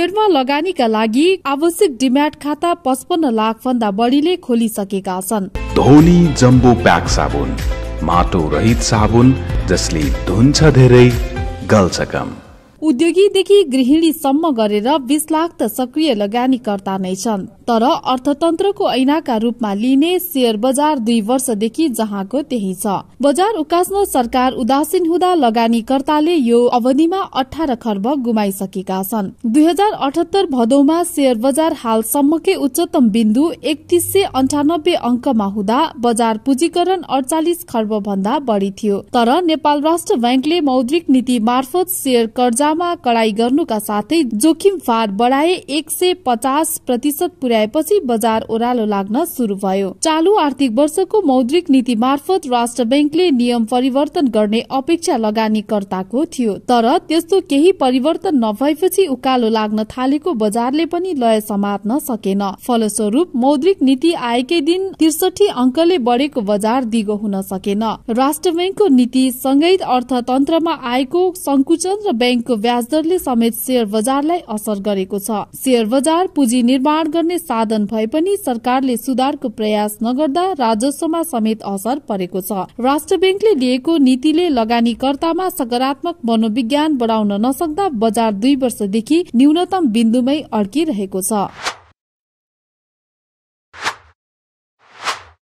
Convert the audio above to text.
सेयरमा लगानीका लागि आवश्यक डिम्याट खाता पचपन्न लाख भन्दा बढीले खोलिसकेका छन् धोनी जम्बो प्याक साबुन माटो रहित साबुन जसले धुन्छ धेरै गल्छ कम उद्योगीदेखि गृहिणीसम्म गरेर बीस लाख त सक्रिय लगानीकर्ता नै छन् तर अर्थतन्त्रको ऐनाका रूपमा लिने शेयर बजार दुई वर्षदेखि जहाँको त्यही छ बजार उकास्न सरकार उदासीन हुँदा लगानीकर्ताले यो अवधिमा अठार खर्ब गुमाइसकेका छन् दुई हजार अठहत्तर भदौमा शेयर बजार हालसम्मकै उच्चतम बिन्दु एकतिस सय अन्ठानब्बे अङ्कमा हुँदा बजार पुँजीकरण अडचालिस खर्ब भन्दा बढी थियो तर नेपाल राष्ट्र ब्याङ्कले मौद्रिक नीति मार्फत शेयर कर्जा क्षमतामा कडाई गर्नुका साथै जोखिम फार बढाए एक सय पचास प्रतिशत पुर्याएपछि बजार ओह्रालो लाग्न शुरू भयो चालु आर्थिक वर्षको मौद्रिक नीति मार्फत राष्ट्र ब्याङ्कले नियम परिवर्तन गर्ने अपेक्षा लगानीकर्ताको थियो तर त्यस्तो केही परिवर्तन नभएपछि उकालो लाग्न थालेको बजारले पनि लय समात्न सकेन फलस्वरूप मौद्रिक नीति आएकै दिन त्रिसठी अङ्कले बढेको बजार दिगो हुन सकेन राष्ट्र ब्याङ्कको नीति सँगै अर्थतन्त्रमा आएको संकुचन र ब्याङ्कको ब्याजदरले समेत शेयर बजारलाई असर गरेको छ शेयर बजार पुँजी निर्माण गर्ने साधन भए पनि सरकारले सुधारको प्रयास नगर्दा राजस्वमा समेत असर परेको छ राष्ट्र ब्याङ्कले लिएको नीतिले लगानीकर्तामा सकारात्मक मनोविज्ञान बढाउन नसक्दा बजार दुई वर्षदेखि न्यूनतम बिन्दुमै अड्किरहेको छ